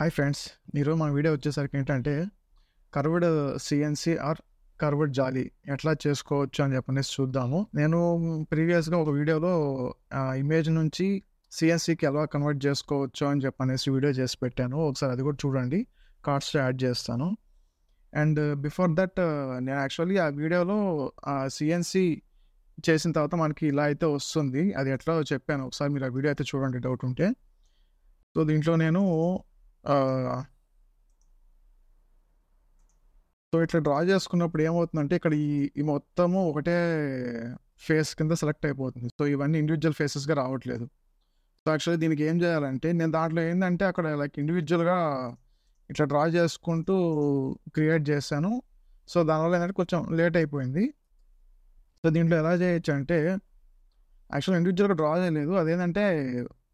Hi friends ఈరోజు మన video వచ్చేసరికి ఏంటంటే కర్వడ్ సిఎన్సీ ఆర్ కర్వడ్ జాలీ ఎట్లా చేసుకోవచ్చు అని చెప్పనేసి చూద్దాము నేను ప్రీవియస్గా ఒక వీడియోలో ఇమేజ్ నుంచి సిఎన్సికి ఎలా కన్వర్ట్ చేసుకోవచ్చు అని చెప్పనేసి వీడియో చేసి పెట్టాను ఒకసారి అది కూడా చూడండి కార్డ్స్ యాడ్ చేస్తాను అండ్ బిఫోర్ దట్ నేను యాక్చువల్లీ ఆ వీడియోలో సిఎన్సీ చేసిన తర్వాత మనకి ఇలా అయితే వస్తుంది అది ఎట్లా చెప్పాను ఒకసారి మీరు ఆ వీడియో అయితే చూడండి డౌట్ ఉంటే సో దీంట్లో నేను సో ఇట్లా డ్రా చేసుకున్నప్పుడు ఏమవుతుందంటే ఇక్కడ ఈ ఈ మొత్తము ఒకటే ఫేస్ కింద సెలెక్ట్ అయిపోతుంది సో ఇవన్నీ ఇండివిజువల్ ఫేసెస్గా రావట్లేదు సో యాక్చువల్లీ దీనికి ఏం చేయాలంటే నేను దాంట్లో ఏంటంటే అక్కడ లైక్ ఇండివిజువల్గా ఇట్లా డ్రా చేసుకుంటూ క్రియేట్ చేశాను సో దానివల్ల ఏంటంటే కొంచెం లేట్ అయిపోయింది సో దీంట్లో ఎలా చేయొచ్చు అంటే యాక్చువల్ ఇండివిజువల్గా డ్రా చేయలేదు అదేంటంటే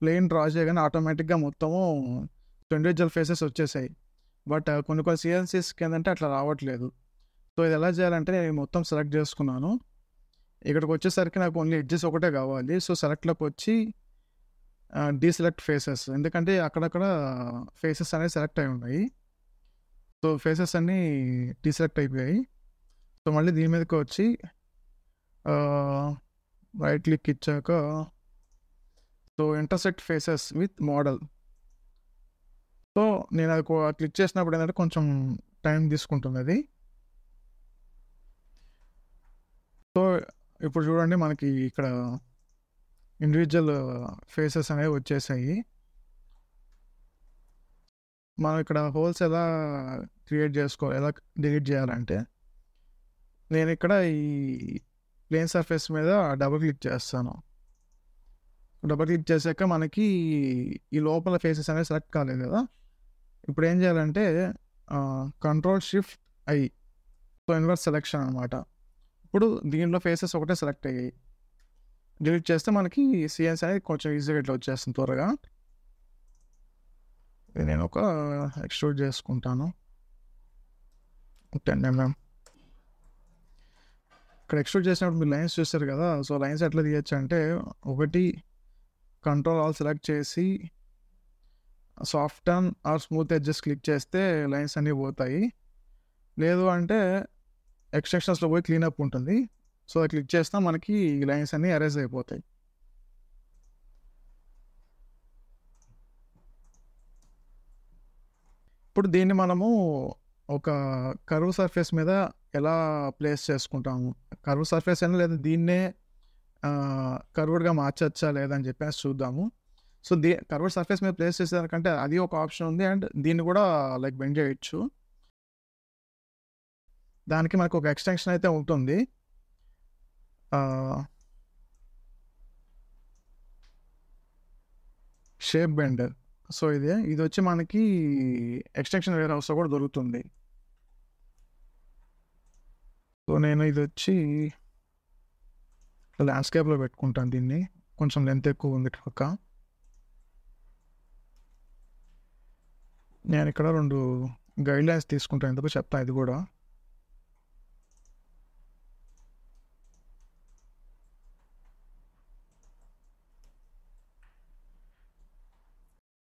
ప్లెయిన్ డ్రా చేయగానే ఆటోమేటిక్గా మొత్తము ఇండివిజువల్ ఫేసెస్ వచ్చేసాయి బట్ కొన్ని కొన్ని సీఎన్సీస్ ఏంటంటే అట్లా రావట్లేదు సో ఇది ఎలా చేయాలంటే నేను మొత్తం సెలెక్ట్ చేసుకున్నాను ఇక్కడికి వచ్చేసరికి నాకు ఓన్లీ ఎడ్జెస్ ఒకటే కావాలి సో సెలెక్ట్లోకి వచ్చి డీసెలెక్ట్ ఫేసెస్ ఎందుకంటే అక్కడక్కడ ఫేసెస్ అనేవి సెలెక్ట్ అయి ఉన్నాయి సో ఫేసెస్ అన్నీ డీసెలెక్ట్ అయిపోయాయి సో మళ్ళీ దీని మీదకి వచ్చి రైట్ క్లిక్ ఇచ్చాక so intersect faces with model so నేను అది క్లిక్ చేసినప్పుడు ఏంటంటే కొంచెం టైం తీసుకుంటుంది అది సో ఇప్పుడు చూడండి మనకి ఇక్కడ ఇండివిజువల్ ఫేసెస్ అనేవి వచ్చేసాయి మనం ఇక్కడ హోల్స్ ఎలా క్రియేట్ చేసుకో ఎలా డిలీట్ చేయాలంటే నేను ఇక్కడ ఈ ప్లేన్ సర్ఫేస్ మీద డబుల్ క్లిక్ చేస్తాను డబుల్ క్లిక్ చేసాక మనకి ఈ లోపల ఫేసెస్ అనేవి సెలెక్ట్ కాలేదు కదా ఇప్పుడు ఏం చేయాలంటే control shift I so inverse selection అనమాట ఇప్పుడు దీంట్లో ఫేసెస్ ఒకటే సెలెక్ట్ అయ్యాయి డిలీట్ చేస్తే మనకి సిఎన్స్ అనేది కొంచెం ఈజీగా ఇట్లా వచ్చేస్తుంది త్వరగా నేను ఒక ఎక్స్ట్రూడ్ చేసుకుంటాను టెన్ మ్యామ్ mm. ఇక్కడ ఎక్స్ట్రూడ్ చేసినప్పుడు మీరు లైన్స్ చూస్తారు కదా సో లైన్స్ ఎట్లా తీయచ్చు అంటే ఒకటి కంట్రోల్ ఆల్ సెలెక్ట్ చేసి soft turn or smooth edges click చేస్తే లైన్స్ అన్నీ పోతాయి లేదు అంటే ఎక్స్ట్రక్షన్స్లో పోయి క్లీనప్ ఉంటుంది సో అది క్లిక్ చేస్తే మనకి లైన్స్ అన్నీ అరేజ్ అయిపోతాయి ఇప్పుడు దీన్ని మనము ఒక కరువు సర్ఫేస్ మీద ఎలా ప్లేస్ చేసుకుంటాము కరువు సర్ఫేస్ అయినా లేదా దీన్నే కర్వ్డ్గా మార్చచ్చా లేదని చెప్పేసి చూద్దాము సో దే కర్వర్ సర్ఫేస్ మీద ప్లేస్ చేసేదానికంటే అది ఒక ఆప్షన్ ఉంది అండ్ దీన్ని కూడా లైక్ బెండ్ చేయొచ్చు దానికి మనకు ఒక ఎక్స్టెన్షన్ అయితే ఉంటుంది షేప్ బెండ్ సో ఇది ఇది వచ్చి మనకి ఎక్స్టెన్షన్ వేర్ అవసరం కూడా దొరుకుతుంది సో నేను ఇది వచ్చి ల్యాండ్స్కేప్లో పెట్టుకుంటాను దీన్ని కొంచెం లెంత్ ఎక్కువ ఉంది పక్క నేను ఇక్కడ రెండు గైడ్ లైన్స్ తీసుకుంటాను ఎందుకు చెప్తాను ఇది కూడా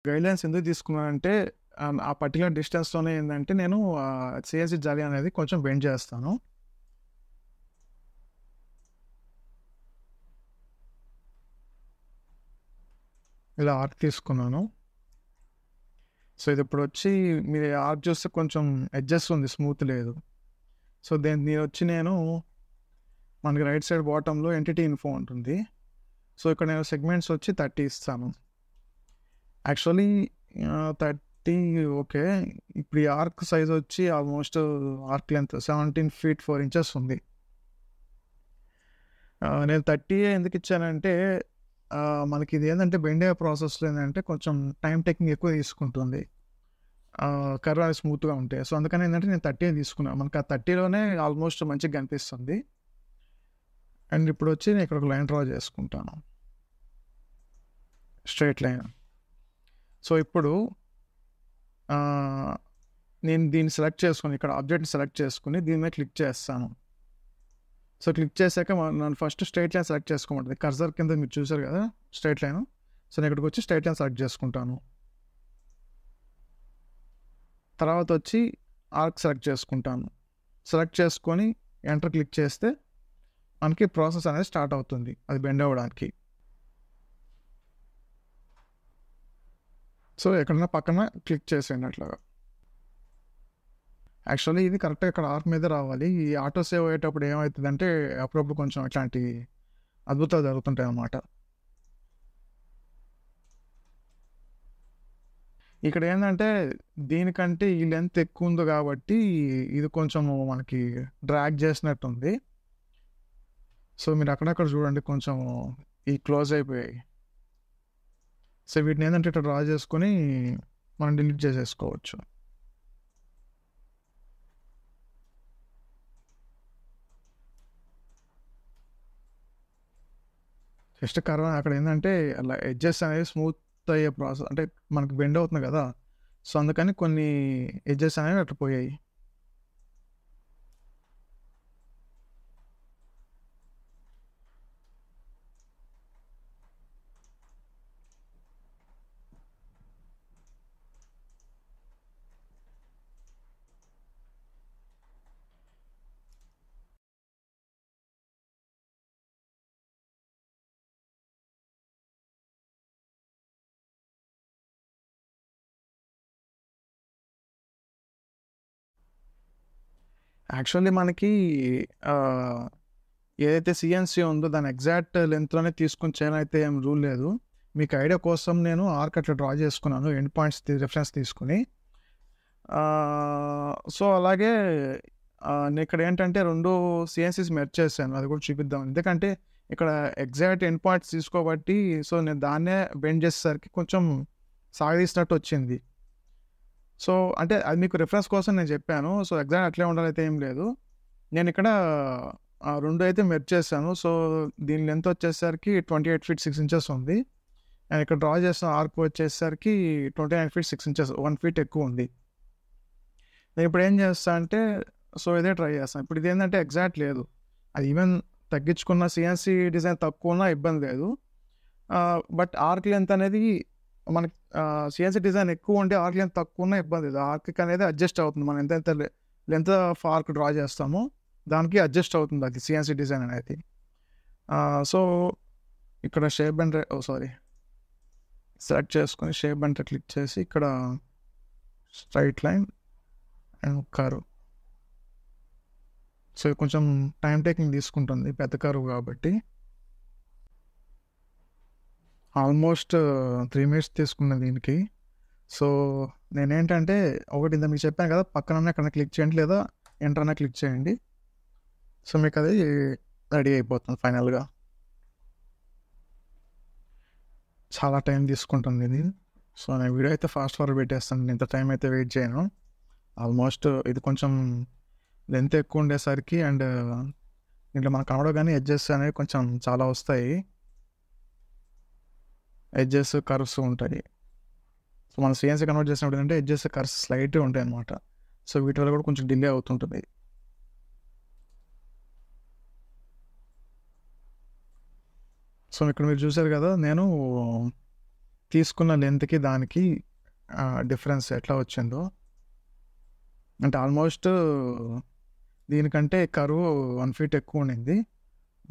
గైడ్లైన్స్ ఎందుకు తీసుకున్నానంటే ఆ పర్టికులర్ డిస్టెన్స్లోనే ఏంటంటే నేను సిఎస్సి జాలి అనేది కొంచెం వెయిట్ చేస్తాను ఇలా ఆర్క్ తీసుకున్నాను సో ఇది ఇప్పుడు వచ్చి మీరు ఆర్ట్ చూస్తే కొంచెం అడ్జస్ట్ ఉంది స్మూత్ లేదు సో దేని నేను వచ్చి నేను మనకి రైట్ సైడ్ బాటంలో ఎంటిటీ ఇన్ఫో ఉంటుంది సో ఇక్కడ నేను సెగ్మెంట్స్ వచ్చి థర్టీ ఇస్తాను యాక్చువల్లీ థర్టీ ఓకే ఇప్పుడు ఈ ఆర్క్ సైజ్ వచ్చి almost arc length seventeen feet four inches ఉంది నేను థర్టీ ఎందుకు ఇచ్చానంటే మనకి ఇది ఏంటంటే బెండే ప్రాసెస్లో ఏంటంటే కొంచెం టైం టేకింగ్ ఎక్కువ తీసుకుంటుంది కర్ర స్మూత్గా ఉంటాయి సో అందుకని ఏంటంటే నేను థర్టీ తీసుకున్నాను మనకి ఆ థర్టీలోనే ఆల్మోస్ట్ మంచిగా కనిపిస్తుంది అండ్ ఇప్పుడు వచ్చి నేను ఇక్కడ ఒక లైన్ డ్రా చేసుకుంటాను స్ట్రైట్ లైన్ సో ఇప్పుడు నేను దీన్ని సెలెక్ట్ చేసుకుని ఇక్కడ ఆబ్జెక్ట్ని సెలెక్ట్ చేసుకుని దీని మీద క్లిక్ చేస్తాను సో క్లిక్ చేశాక నన్ను ఫస్ట్ స్ట్రైట్ లైన్ సెలెక్ట్ చేసుకోమంటుంది కర్జర్ కింద మీరు చూసారు కదా స్ట్రైట్ లైన్ సో నేను ఇక్కడికి వచ్చి స్ట్రైట్ లైన్ సెలెక్ట్ చేసుకుంటాను తర్వాత వచ్చి ఆర్క్ సెలెక్ట్ చేసుకుంటాను సెలెక్ట్ చేసుకొని ఎంటర్ క్లిక్ చేస్తే మనకి ప్రాసెస్ అనేది స్టార్ట్ అవుతుంది అది బెండ్ అవ్వడానికి సో ఎక్కడన్నా పక్కన క్లిక్ చేసేయండి అట్లాగా యాక్చువల్లీ ఇది కరెక్ట్గా ఇక్కడ ఆర్క్ మీద రావాలి ఈ ఆటో సేవ్ అయ్యేటప్పుడు ఏమవుతుందంటే అప్పుడప్పుడు కొంచెం ఇట్లాంటి అద్భుతాలు జరుగుతుంటాయి అన్నమాట ఇక్కడ ఏంటంటే దీనికంటే ఈ లెంత్ ఎక్కువ ఉంది కాబట్టి ఇది కొంచెం మనకి డ్రాగ్ చేసినట్టుంది సో మీరు అక్కడక్కడ చూడండి కొంచెం ఈ క్లోజ్ అయిపోయాయి సో వీటిని ఏంటంటే ఇట్లా డ్రా చేసుకొని మనం డిలీట్ చేసేసుకోవచ్చు జస్ట్ కర్వ్ అక్కడ ఏంటంటే అలా ఎడ్జెస్ అనేవి స్మూత్ అయ్యే ప్రాసెస్ అంటే మనకు బెండ్ అవుతుంది కదా సో అందుకని కొన్ని ఎడ్జెస్ అనేవి అట్లా పోయాయి యాక్చువల్లీ మనకి ఏదైతే సిఎన్సీ ఉందో దాని ఎగ్జాక్ట్ లెంత్లోనే తీసుకుని చేయాలైతే అయితే ఏం రూల్ లేదు మీకు ఐడియా కోసం నేను ఆర్క్ అట్లా డ్రా చేసుకున్నాను ఎండ్ పాయింట్స్ రిఫరెన్స్ తీసుకుని సో అలాగే నేను ఇక్కడ ఏంటంటే రెండు సిఎన్సీస్ మెర్చ్ చేశాను అది కూడా చూపిద్దాం ఎందుకంటే ఇక్కడ ఎగ్జాక్ట్ ఎండ్ పాయింట్స్ తీసుకోబట్టి సో నేను దాన్నే బెండ్ చేసేసరికి కొంచెం సాగదీసినట్టు వచ్చింది సో అంటే అది మీకు రిఫరెన్స్ కోసం నేను చెప్పాను సో ఎగ్జాక్ట్ అట్లే ఉండాలైతే ఏం లేదు నేను ఇక్కడ రెండు అయితే మెర్చ్ చేశాను సో దీని లెంత్ వచ్చేసరికి twenty eight feet six inches ఉంది అండ్ ఇక్కడ డ్రా చేసిన ఆర్క్ వచ్చేసరికి twenty nine feet six inches one feet ఎక్కువ ఉంది నేను ఇప్పుడు ఏం చేస్తాను అంటే సో ఇదే ట్రై చేస్తాను ఇప్పుడు ఇది ఏంటంటే ఎగ్జాక్ట్ లేదు అది ఈవెన్ తగ్గించుకున్న సిఎన్సి డిజైన్ తక్కువ ఉన్నా ఇబ్బంది లేదు బట్ ఆర్క్ లెంత్ అనేది మనకి సిఎన్సీ డిజైన్ ఎక్కువ ఉంటే ఆర్క్ లెంత్ తక్కువ ఉన్న ఇబ్బంది లేదు ఆర్క్ అనేది అడ్జస్ట్ అవుతుంది మనం ఎంత లెంత్ ఆఫ్ ఆర్క్ డ్రా చేస్తామో దానికి అడ్జస్ట్ అవుతుంది అది సిఎన్సీ డిజైన్ అనేది సో ఇక్కడ shape and oh sorry select చేసుకొని షేప్ అంటే క్లిక్ చేసి ఇక్కడ straight line and car so కొంచెం టైం టేకింగ్ తీసుకుంటుంది పెద్ద కారు కాబట్టి ఆల్మోస్ట్ త్రీ మినిట్స్ తీసుకున్నాను దీనికి సో నేనేంటంటే ఒకటి ఇంత మీకు చెప్పాను కదా పక్కన ఎక్కడ క్లిక్ చేయండి లేదా ఎంటర్ అన్న క్లిక్ చేయండి సో మీకు అది రెడీ అయిపోతుంది ఫైనల్గా చాలా టైం తీసుకుంటుంది ఇది సో నేను వీడియో అయితే ఫాస్ట్ ఫార్వర్డ్ పెట్టేస్తాను ఇంత టైం అయితే వెయిట్ చేయను ఆల్మోస్ట్ ఇది కొంచెం లెంత్ ఎక్కువ ఉండేసరికి అండ్ ఇంట్లో మనకు కనడం కానీ ఎడ్జెస్ అనేవి కొంచెం చాలా వస్తాయి ఎడ్జెస్ కర్వ్స్ ఉంటాయి సో మనం సిఎన్సీ కన్వర్ట్ చేసినప్పుడు ఏంటంటే ఎడ్జెస్ కర్వ్స్ స్లైట్గా ఉంటాయి అనమాట సో వీటి వల్ల కూడా కొంచెం డిలే అవుతుంటుంది సో ఇక్కడ మీరు చూసారు కదా నేను తీసుకున్న లెంత్కి దానికి డిఫరెన్స్ ఎట్లా వచ్చిందో అంటే ఆల్మోస్ట్ దీనికంటే కరువు వన్ ఫీట్ ఎక్కువ ఉండింది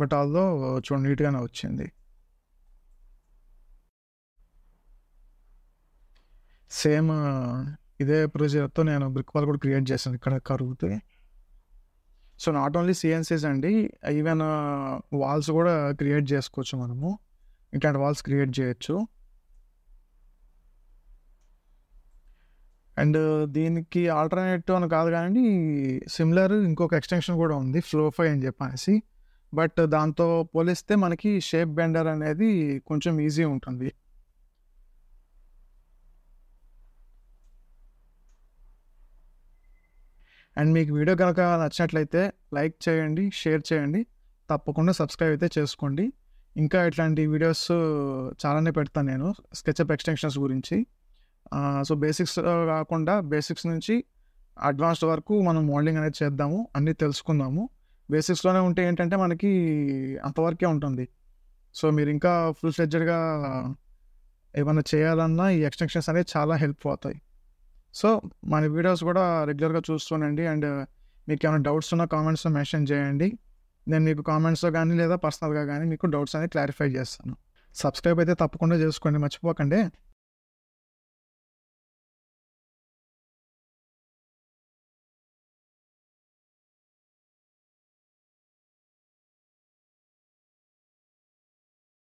బట్ ఆల్దో చూడ నీట్గానే వచ్చింది సేమ్ ఇదే ప్రొసీజర్తో నేను బ్రిక్ వాల్ కూడా క్రియేట్ చేశాను ఇక్కడ కరుగుతే సో నాట్ ఓన్లీ సిఎన్సీస్ అండి ఈవెన్ వాల్స్ కూడా క్రియేట్ చేసుకోవచ్చు మనము ఇట్లాంటి వాల్స్ క్రియేట్ చేయొచ్చు అండ్ దీనికి ఆల్టర్నేట్ అని కాదు కానీ సిమిలర్ ఇంకొక ఎక్స్టెన్షన్ కూడా ఉంది ఫ్లోఫై అని చెప్పనేసి బట్ దాంతో పోలిస్తే మనకి షేప్ బెండర్ అనేది కొంచెం ఈజీ ఉంటుంది అండ్ మీకు వీడియో కనుక నచ్చినట్లయితే లైక్ చేయండి షేర్ చేయండి తప్పకుండా సబ్స్క్రైబ్ అయితే చేసుకోండి ఇంకా ఇట్లాంటి వీడియోస్ చాలానే పెడతాను నేను స్కెచ్అప్ ఎక్స్టెన్షన్స్ గురించి సో బేసిక్స్ కాకుండా బేసిక్స్ నుంచి అడ్వాన్స్డ్ వరకు మనం మోడలింగ్ అనేది చేద్దాము అన్నీ తెలుసుకుందాము బేసిక్స్లోనే ఉంటే ఏంటంటే మనకి అంతవరకే ఉంటుంది సో మీరు ఇంకా ఫుల్ ఫ్లెడ్జెడ్గా ఏమైనా చేయాలన్నా ఈ ఎక్స్టెన్షన్స్ అనేవి చాలా హెల్ప్ అవుతాయి సో మన వీడియోస్ కూడా రెగ్యులర్గా చూస్తూనండి అండ్ మీకు ఏమైనా డౌట్స్ ఉన్నా కామెంట్స్ మెన్షన్ చేయండి నేను మీకు కామెంట్స్లో కానీ లేదా పర్సనల్గా కానీ మీకు డౌట్స్ అనేది క్లారిఫై చేస్తాను సబ్స్క్రైబ్ అయితే తప్పకుండా చేసుకోండి మర్చిపోకండి